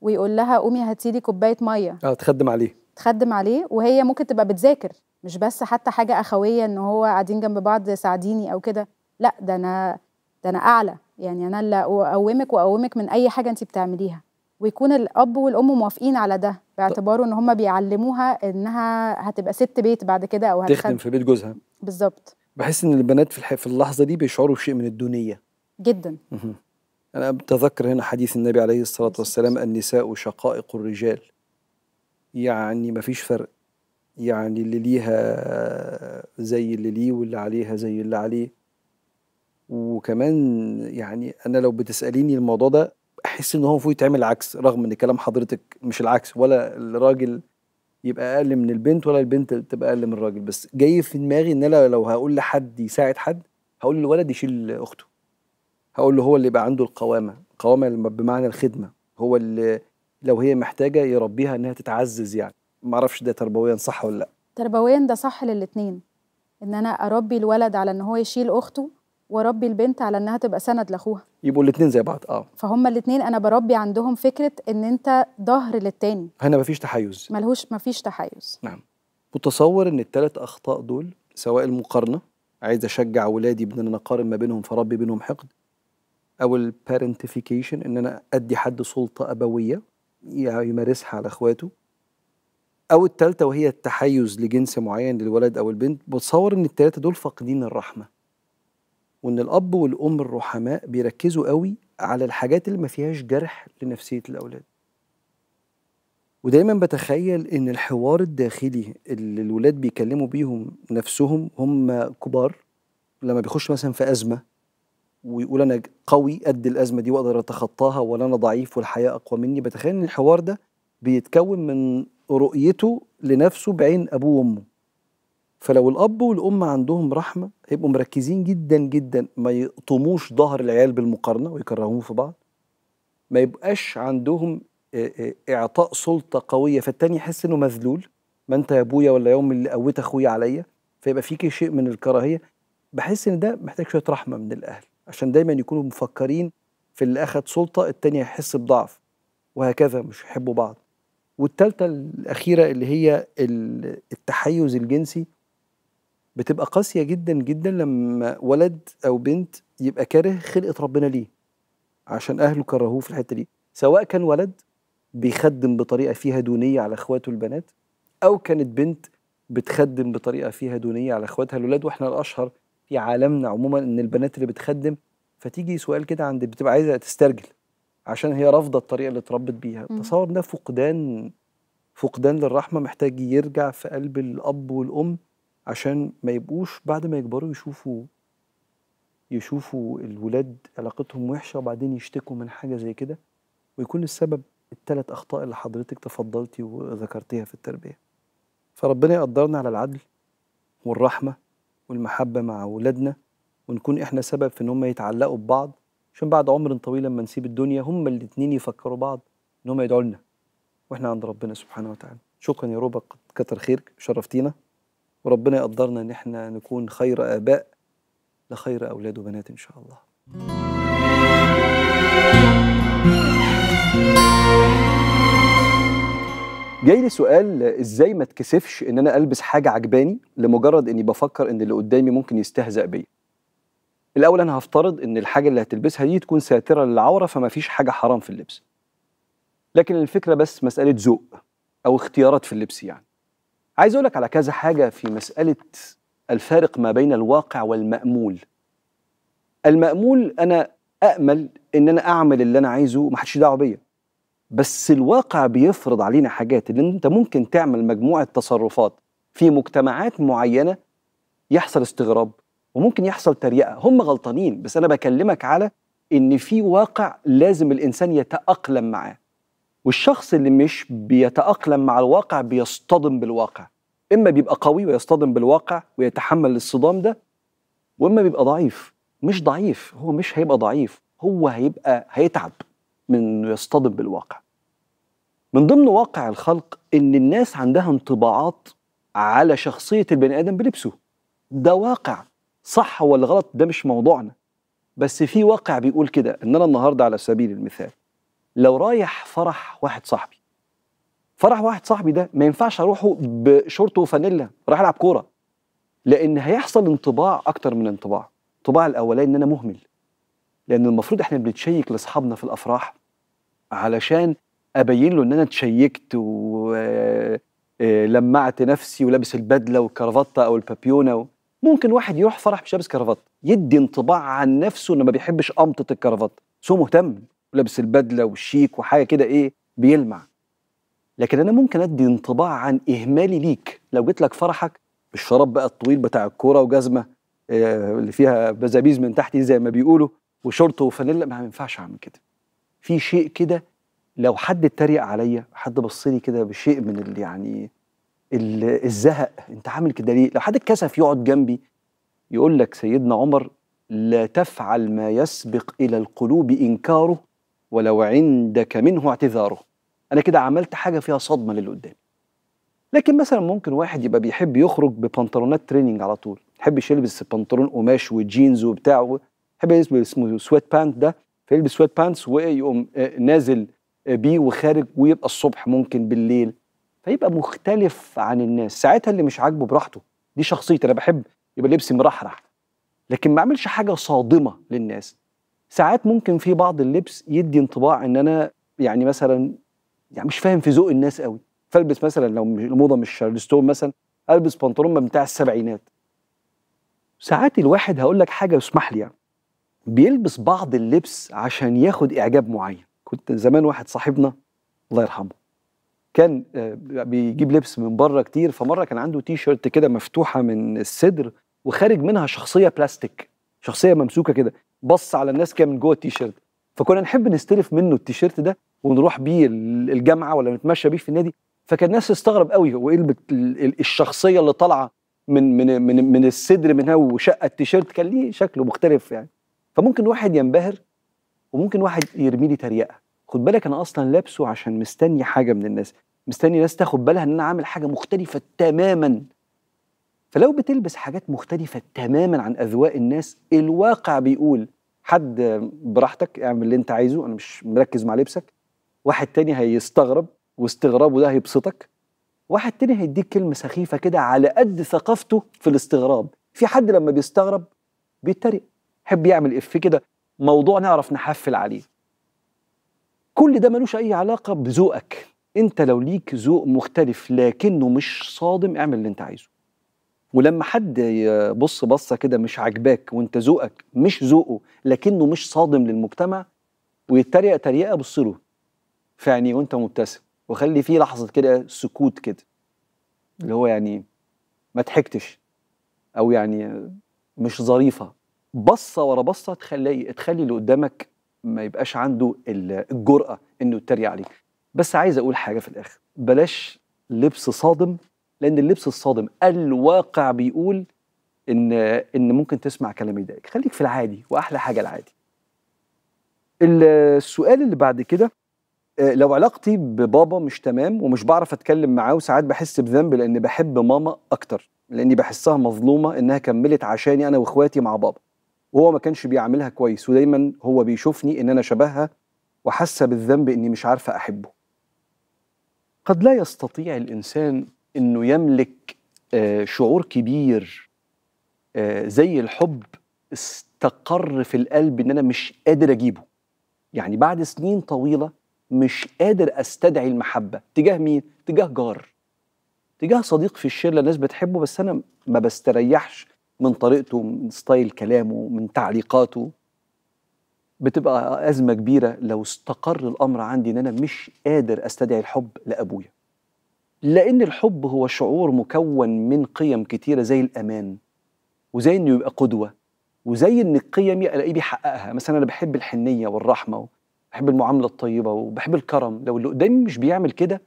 ويقول لها قومي هاتي لي كوبايه ميه اه تخدم عليه تخدم عليه وهي ممكن تبقى بتذاكر مش بس حتى حاجه اخويه ان هو قاعدين جنب بعض ساعديني او كده لا ده انا ده انا اعلى يعني انا اللي اقومك واقومك من اي حاجه انت بتعمليها ويكون الاب والام موافقين على ده باعتباره ان هم بيعلموها انها هتبقى ست بيت بعد كده او تخدم في بيت جوزها بالظبط بحس ان البنات في في اللحظه دي بيشعروا بشيء من الدونيه جدا انا بتذكر هنا حديث النبي عليه الصلاه والسلام النساء شقائق الرجال يعني مفيش فرق يعني اللي ليها زي اللي ليه واللي عليها زي اللي عليه وكمان يعني انا لو بتساليني الموضوع ده احس ان هو المفروض يتعمل عكس رغم ان كلام حضرتك مش العكس ولا الراجل يبقى اقل من البنت ولا البنت تبقى اقل من الراجل بس جاي في دماغي ان انا لو هقول لحد يساعد حد هقول للولد يشيل اخته هقول له هو اللي يبقى عنده القوامه القوامه بمعنى الخدمه هو اللي لو هي محتاجه يربيها انها تتعزز يعني ما اعرفش ده تربويا صح ولا لا تربويا ده صح للاثنين ان انا اربي الولد على ان هو يشيل اخته واربي البنت على انها تبقى سند لاخوها يبقوا الاثنين زي بعض اه فهم الاثنين انا بربي عندهم فكره ان انت ظهر للتاني هنا مفيش تحيز ملهوش مفيش تحيز نعم متصور ان الثلاث اخطاء دول سواء المقارنه عايز اشجع ولادي بان انا اقارن ما بينهم فربي بينهم حقد او البارنتيفيكيشن ان انا ادي حد سلطه ابويه يمارسها على اخواته او الثالثه وهي التحيز لجنس معين للولد او البنت بتصور ان الثلاثه دول فاقدين الرحمه وان الاب والام الرحماء بيركزوا قوي على الحاجات اللي ما فيهاش جرح لنفسيه الاولاد ودايما بتخيل ان الحوار الداخلي اللي الولاد بيكلموا بيهم نفسهم هم كبار لما بيخشوا مثلا في ازمه ويقول انا قوي قد الازمه دي واقدر اتخطاها ولا انا ضعيف والحياه اقوى مني بتخيل ان الحوار ده بيتكون من رؤيته لنفسه بعين ابوه وامه فلو الاب والام عندهم رحمه هيبقوا مركزين جدا جدا ما يقطموش ظهر العيال بالمقارنه ويكرهوهم في بعض ما يبقاش عندهم اعطاء سلطه قويه فالتاني يحس انه مذلول ما انت يا ابويا ولا يوم اللي قويت اخويا عليا فيبقى فيك شيء من الكراهيه بحس ان ده محتاج شويه رحمه من الاهل عشان دايما يكونوا مفكرين في اللي أخد سلطة التاني هيحس بضعف وهكذا مش يحبوا بعض والتالتة الأخيرة اللي هي التحيز الجنسي بتبقى قاسية جدا جدا لما ولد أو بنت يبقى كاره خلقة ربنا ليه عشان أهله كرهوه في الحتة دي سواء كان ولد بيخدم بطريقة فيها دونية على إخواته البنات أو كانت بنت بتخدم بطريقة فيها دونية على إخواتها الاولاد وإحنا الأشهر في عالمنا عموما ان البنات اللي بتخدم فتيجي سؤال كده عند بتبقى عايزه تسترجل عشان هي رافضه الطريقه اللي اتربت بيها تصور ده فقدان فقدان للرحمه محتاج يرجع في قلب الاب والام عشان ما يبقوش بعد ما يكبروا يشوفوا يشوفوا الولاد علاقتهم وحشه وبعدين يشتكوا من حاجه زي كده ويكون السبب الثلاث اخطاء اللي حضرتك تفضلتي وذكرتيها في التربيه فربنا يقدرنا على العدل والرحمه والمحبة مع أولادنا ونكون إحنا سبب في إن هم يتعلقوا ببعض عشان بعد عمر طويل لما نسيب الدنيا هم الاتنين يفكروا بعض إن هم يدعوا لنا وإحنا عند ربنا سبحانه وتعالى شكرا يا روبا كتر خيرك شرفتينا وربنا يقدرنا إن إحنا نكون خير آباء لخير أولاد وبنات إن شاء الله thank you جاي لي سؤال ازاي ما اتكسفش ان انا البس حاجه عجباني لمجرد اني بفكر ان اللي قدامي ممكن يستهزأ بيا الاول انا هفترض ان الحاجه اللي هتلبسها دي تكون ساتره للعوره فما فيش حاجه حرام في اللبس لكن الفكره بس مساله ذوق او اختيارات في اللبس يعني عايز اقول لك على كذا حاجه في مساله الفارق ما بين الواقع والمأمول المأمول انا أأمل ان انا اعمل اللي انا عايزه ومحدش دعوه بيا بس الواقع بيفرض علينا حاجات ان انت ممكن تعمل مجموعه تصرفات في مجتمعات معينه يحصل استغراب وممكن يحصل تريقه هم غلطانين بس انا بكلمك على ان في واقع لازم الانسان يتاقلم معاه والشخص اللي مش بيتاقلم مع الواقع بيصطدم بالواقع اما بيبقى قوي ويصطدم بالواقع ويتحمل الصدام ده واما بيبقى ضعيف مش ضعيف هو مش هيبقى ضعيف هو هيبقى هيتعب من انه يصطدم بالواقع من ضمن واقع الخلق ان الناس عندها انطباعات على شخصيه البني ادم بلبسه ده واقع صح ولا غلط ده مش موضوعنا بس في واقع بيقول كده ان انا النهارده على سبيل المثال لو رايح فرح واحد صاحبي فرح واحد صاحبي ده ما ينفعش اروحه بشورت وفانيلا رايح العب كوره لان هيحصل انطباع اكتر من انطباع الانطباع الاولاني ان انا مهمل لان المفروض احنا بنتشيك لاصحابنا في الافراح علشان ابين له ان انا اتشيكت ولمعت آه، آه، نفسي ولابس البدله والكرافته او البابيونه ممكن واحد يروح فرح مش لابس كرافته يدي انطباع عن نفسه انه ما بيحبش امطه الكرافته بس هو مهتم ولابس البدله والشيك وحاجه كده ايه بيلمع لكن انا ممكن ادي انطباع عن اهمالي ليك لو جيت لك فرحك بالشراب بقى الطويل بتاع الكوره وجزمه آه، اللي فيها بزابيز من تحت زي ما بيقولوا وشورت وفانيلا ما ينفعش اعمل كده في شيء كده لو حد اتريق عليا حد بص لي كده بشيء من اللي يعني الزهق انت عامل كده ليه لو حد اتكسف يقعد جنبي يقول لك سيدنا عمر لا تفعل ما يسبق الى القلوب انكاره ولو عندك منه اعتذاره انا كده عملت حاجه فيها صدمه للي قدامي لكن مثلا ممكن واحد يبقى بيحب يخرج ببنطلونات تريننج على طول يحبش يلبس بنطلون قماش وجينز وبتاع يحب يلبس اسمه سويت بانت ده فيلبس سويت بانتس ويقوم آه، نازل بيه وخارج ويبقى الصبح ممكن بالليل فيبقى مختلف عن الناس ساعتها اللي مش عاجبه براحته دي شخصيتي انا بحب يبقى لبسي مرحرح لكن ما اعملش حاجه صادمه للناس ساعات ممكن في بعض اللبس يدي انطباع ان انا يعني مثلا يعني مش فاهم في ذوق الناس قوي فالبس مثلا لو الموضه مش شارلستون مثلا البس بنطلون بتاع السبعينات ساعات الواحد هقول لك حاجه اسمح لي يعني بيلبس بعض اللبس عشان ياخد اعجاب معين كنت زمان واحد صاحبنا الله يرحمه كان آه، بيجيب لبس من بره كتير فمره كان عنده تي شيرت كده مفتوحه من الصدر وخارج منها شخصيه بلاستيك شخصيه ممسوكه كده بص على الناس كده من جوه التي شيرت فكنا نحب نستلف منه التيشيرت ده ونروح بيه الجامعه ولا نتمشى بيه في النادي فكان الناس تستغرب قوي هو ايه الشخصيه اللي طالعه من من من من الصدر منها وشقه التيشيرت كان ليه شكله مختلف يعني فممكن واحد ينبهر وممكن واحد يرمي لي تريقه خد بالك انا اصلا لابسه عشان مستني حاجه من الناس مستني ناس تاخد بالها ان انا عامل حاجه مختلفه تماما فلو بتلبس حاجات مختلفه تماما عن اذواق الناس الواقع بيقول حد براحتك اعمل اللي انت عايزه انا مش مركز مع لبسك واحد تاني هيستغرب واستغرابه ده هيبسطك واحد تاني هيديك كلمه سخيفه كده على قد ثقافته في الاستغراب في حد لما بيستغرب بيتريق حب يعمل اف كده موضوع نعرف نحفل عليه كل ده ملوش اي علاقه بذوقك انت لو ليك ذوق مختلف لكنه مش صادم اعمل اللي انت عايزه ولما حد يبص بصه كده مش عاجباك وانت ذوقك مش ذوقه لكنه مش صادم للمجتمع ويتريق تريقه بص له في عينيه وانت مبتسم وخلي فيه لحظه كده سكوت كده اللي هو يعني ما ضحكتش او يعني مش ظريفه بصه ورا بصه تخلي تخلي اللي قدامك ما يبقاش عنده الجرأه انه يتريق عليك بس عايز اقول حاجه في الاخر بلاش لبس صادم لان اللبس الصادم الواقع بيقول ان ان ممكن تسمع كلام يضايقك خليك في العادي واحلى حاجه العادي السؤال اللي بعد كده آه، لو علاقتي ببابا مش تمام ومش بعرف اتكلم معاه وساعات بحس بذنب لان بحب ماما اكتر لاني بحسها مظلومه انها كملت عشاني انا واخواتي مع بابا وهو ما كانش بيعملها كويس ودايما هو بيشوفني ان انا شبهها وحاسه بالذنب اني مش عارفه احبه قد لا يستطيع الانسان انه يملك آه، شعور كبير آه، زي الحب استقر في القلب ان انا مش قادر اجيبه يعني بعد سنين طويله مش قادر استدعي المحبه تجاه مين تجاه جار تجاه صديق في الشله الناس بتحبه بس انا ما بستريحش من طريقته من ستايل كلامه من تعليقاته بتبقى أزمة كبيرة لو استقر الأمر عندي إن أنا مش قادر أستدعي الحب لأبويا لأن الحب هو شعور مكون من قيم كتيرة زي الأمان وزي إنه يبقى قدوة وزي إن القيم ألاقيه بيحققها مثلا أنا بحب الحنية والرحمة وبحب المعاملة الطيبة وبحب الكرم لو اللي قدامي مش بيعمل كده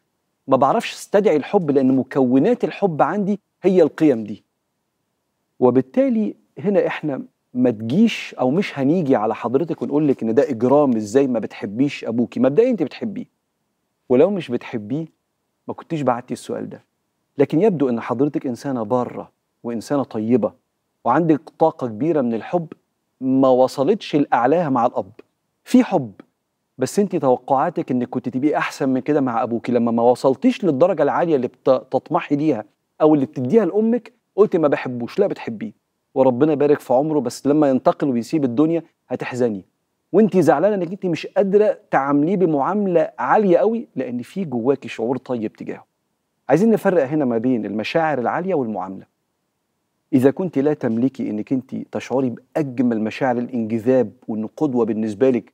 ما بعرفش استدعي الحب لأن مكونات الحب عندي هي القيم دي وبالتالي هنا احنا ما تجيش او مش هنيجي على حضرتك ونقول لك ان ده اجرام ازاي ما بتحبيش ابوكي مبدئيا انت بتحبيه ولو مش بتحبيه ما كنتيش بعتي السؤال ده لكن يبدو ان حضرتك انسانه باره وانسانه طيبه وعندك طاقه كبيره من الحب ما وصلتش لاعلاها مع الاب في حب بس انت توقعاتك انك كنت تبقي احسن من كده مع ابوكي لما ما وصلتيش للدرجه العاليه اللي بتطمحي ليها او اللي بتديها لامك قلت ما بحبوش لا بتحبيه وربنا يبارك في عمره بس لما ينتقل ويسيب الدنيا هتحزني وانت زعلانه انك انت مش قادره تعامليه بمعامله عاليه قوي لان في جواكي شعور طيب تجاهه عايزين نفرق هنا ما بين المشاعر العاليه والمعامله اذا كنت لا تملكي انك انت تشعري باجمل مشاعر الانجذاب وانه قدوه بالنسبه لك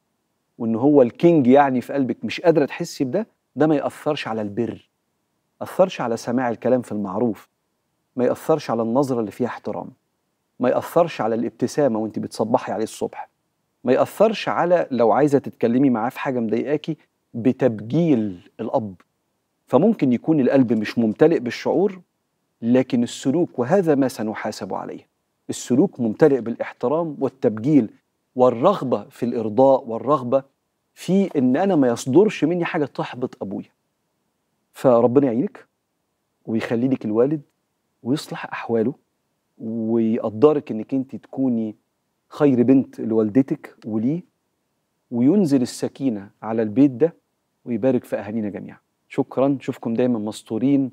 وان هو الكينج يعني في قلبك مش قادره تحسي بده ده ما ياثرش على البر اثرش على سماع الكلام في المعروف ما ياثرش على النظره اللي فيها احترام ما ياثرش على الابتسامه وانت بتصبحي عليه الصبح ما ياثرش على لو عايزه تتكلمي معاه في حاجه مضايقاكي بتبجيل الاب فممكن يكون القلب مش ممتلئ بالشعور لكن السلوك وهذا ما سنحاسب عليه السلوك ممتلئ بالاحترام والتبجيل والرغبه في الارضاء والرغبه في ان انا ما يصدرش مني حاجه تحبط ابويا فربنا يعينك ويخلي لك الوالد ويصلح احواله ويقدرك انك انت تكوني خير بنت لوالدتك وليه وينزل السكينه على البيت ده ويبارك في اهالينا جميعا شكرا نشوفكم دايما مستورين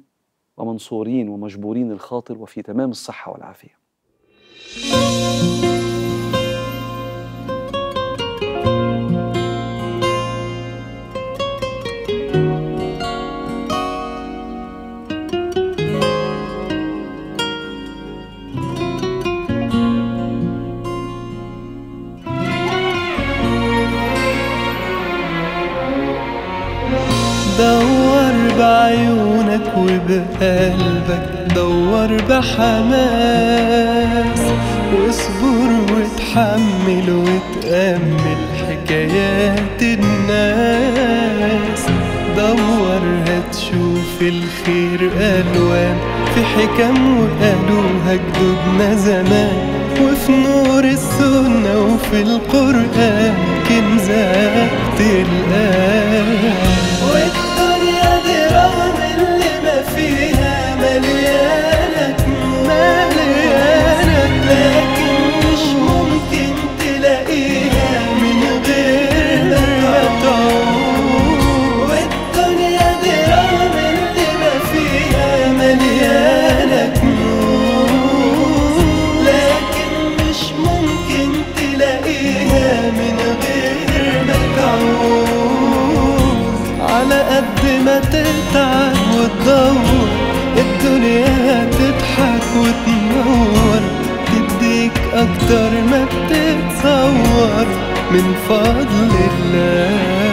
ومنصورين ومجبورين الخاطر وفي تمام الصحه والعافيه بقلبك دور بحماس واصبر وتحمل وتأمل حكايات الناس دور هتشوف الخير ألوان في حكم وقالوها جدودنا زمان وفي نور السنة وفي القرآن كنزات الآن تدور الدنيا تضحك وتنور تديك أكتر ما بتتصور من فضل الله